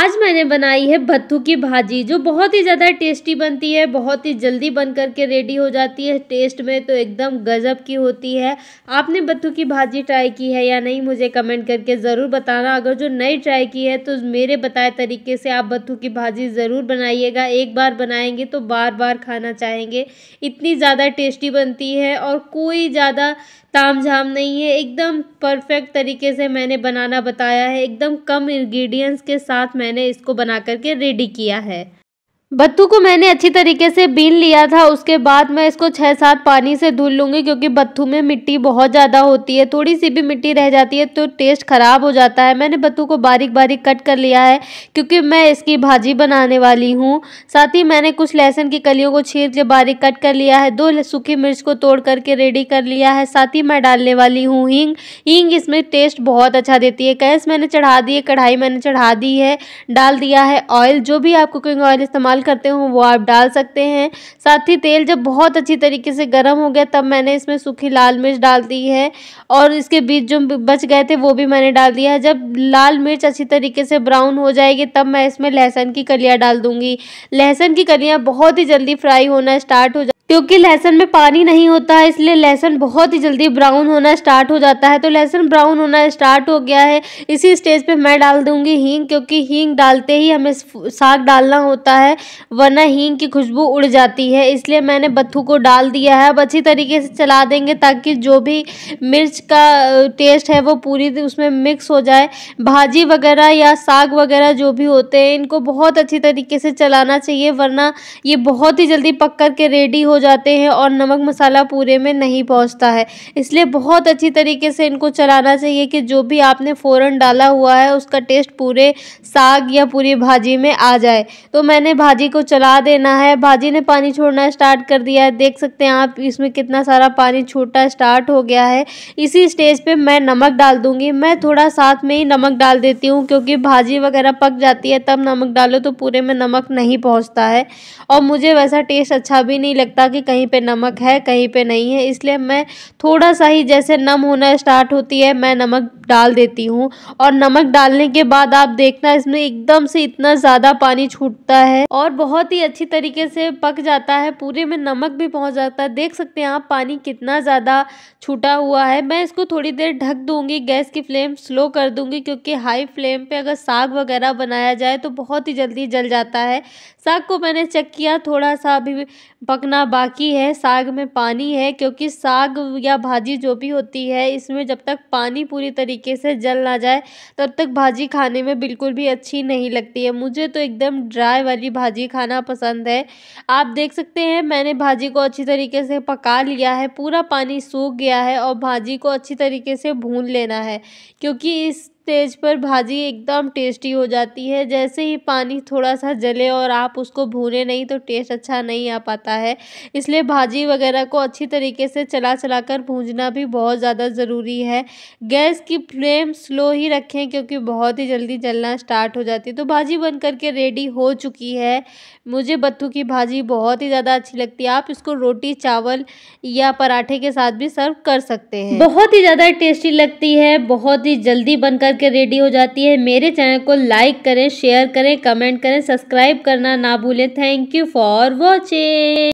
आज मैंने बनाई है भत्थू की भाजी जो बहुत ही ज़्यादा टेस्टी बनती है बहुत ही जल्दी बन करके रेडी हो जाती है टेस्ट में तो एकदम गज़ब की होती है आपने भत्थू की भाजी ट्राई की है या नहीं मुझे कमेंट करके ज़रूर बताना अगर जो नई ट्राई की है तो मेरे बताए तरीके से आप भत्थू की भाजी ज़रूर बनाइएगा एक बार बनाएंगे तो बार बार खाना चाहेंगे इतनी ज़्यादा टेस्टी बनती है और कोई ज़्यादा ताम झाम नहीं है एकदम परफेक्ट तरीके से मैंने बनाना बताया है एकदम कम इन्ग्रीडियंट्स के साथ मैं मैंने इसको बना करके रेडी किया है बत्तू को मैंने अच्छी तरीके से बीन लिया था उसके बाद मैं इसको छः सात पानी से धुल लूँगी क्योंकि बत्तू में मिट्टी बहुत ज़्यादा होती है थोड़ी सी भी मिट्टी रह जाती है तो टेस्ट ख़राब हो जाता है मैंने बत्तू को बारीक बारीक कट कर लिया है क्योंकि मैं इसकी भाजी बनाने वाली हूँ साथ ही मैंने कुछ लहसुन की कलियों को छीन के बारीक कट कर लिया है दो सूखी मिर्च को तोड़ करके रेडी कर लिया है साथ ही मैं डालने वाली हूँ हींग हींग इसमें टेस्ट बहुत अच्छा देती है गैस मैंने चढ़ा दी है कढ़ाई मैंने चढ़ा दी है डाल दिया है ऑयल जो भी आप कुकिंग ऑयल इस्तेमाल बॉयल करते हो वो आप डाल सकते हैं साथ ही तेल जब बहुत अच्छी तरीके से गर्म हो गया तब मैंने इसमें सूखी लाल मिर्च डाल दी है और इसके बीज जो बच गए थे वो भी मैंने डाल दिया है जब लाल मिर्च अच्छी तरीके से ब्राउन हो जाएगी तब मैं इसमें लहसुन की कलियाँ डाल दूँगी लहसुन की कलियाँ बहुत ही जल्दी फ्राई होना स्टार्ट हो जा क्योंकि लहसुन में पानी नहीं होता है इसलिए लहसुन बहुत ही जल्दी ब्राउन होना स्टार्ट हो जाता है तो लहसुन ब्राउन होना स्टार्ट हो गया है इसी स्टेज पे मैं डाल दूंगी हींग क्योंकि हींग डालते ही हमें साग डालना होता है वरना हींग की खुशबू उड़ जाती है इसलिए मैंने बत्थू को डाल दिया है अब अच्छी तरीके से चला देंगे ताकि जो भी मिर्च का टेस्ट है वो पूरी उसमें मिक्स हो जाए भाजी वगैरह या साग वगैरह जो भी होते हैं इनको बहुत अच्छी तरीके से चलाना चाहिए वरना ये बहुत ही जल्दी पक कर के रेडी हो जाते हैं और नमक मसाला पूरे में नहीं पहुंचता है इसलिए बहुत अच्छी तरीके से इनको चलाना चाहिए कि जो भी आपने फ़ौरन डाला हुआ है उसका टेस्ट पूरे साग या पूरी भाजी में आ जाए तो मैंने भाजी को चला देना है भाजी ने पानी छोड़ना स्टार्ट कर दिया है देख सकते हैं आप इसमें कितना सारा पानी छोटा स्टार्ट हो गया है इसी स्टेज पर मैं नमक डाल दूँगी मैं थोड़ा साथ में ही नमक डाल देती हूँ क्योंकि भाजी वगैरह पक जाती है तब नमक डालो तो पूरे में नमक नहीं पहुँचता है और मुझे वैसा टेस्ट अच्छा भी नहीं लगता कि कहीं पे नमक है कहीं पे नहीं है इसलिए मैं थोड़ा सा ही जैसे नम होना स्टार्ट होती है मैं नमक डाल देती हूँ और नमक डालने के बाद आप देखना इसमें एकदम से इतना ज़्यादा पानी छूटता है और बहुत ही अच्छी तरीके से पक जाता है पूरे में नमक भी पहुँच जाता है देख सकते हैं आप पानी कितना ज़्यादा छूटा हुआ है मैं इसको थोड़ी देर ढक दूंगी गैस की फ्लेम स्लो कर दूंगी क्योंकि हाई फ्लेम पे अगर साग वगैरह बनाया जाए तो बहुत ही जल्दी जल जाता है साग को मैंने चेक किया थोड़ा सा अभी पकना बाकी है साग में पानी है क्योंकि साग या भाजी जो भी होती है इसमें जब तक पानी पूरी तरीके से जल ना जाए तब तक भाजी खाने में बिल्कुल भी अच्छी नहीं लगती है मुझे तो एकदम ड्राई वाली भाजी खाना पसंद है आप देख सकते हैं मैंने भाजी को अच्छी तरीके से पका लिया है पूरा पानी सूख गया है और भाजी को अच्छी तरीके से भून लेना है क्योंकि इस स्टेज पर भाजी एकदम टेस्टी हो जाती है जैसे ही पानी थोड़ा सा जले और आप उसको भूने नहीं तो टेस्ट अच्छा नहीं आ पाता है इसलिए भाजी वगैरह को अच्छी तरीके से चला चला कर भूंजना भी बहुत ज़्यादा ज़रूरी है गैस की फ्लेम स्लो ही रखें क्योंकि बहुत ही जल्दी जलना स्टार्ट हो जाती है तो भाजी बन करके रेडी हो चुकी है मुझे बत्थू की भाजी बहुत ही ज़्यादा अच्छी लगती है आप इसको रोटी चावल या पराठे के साथ भी सर्व कर सकते हैं बहुत ही ज़्यादा टेस्टी लगती है बहुत ही जल्दी बनकर करके रेडी हो जाती है मेरे चैनल को लाइक करें शेयर करें कमेंट करें सब्सक्राइब करना ना भूलें थैंक यू फॉर वॉचिंग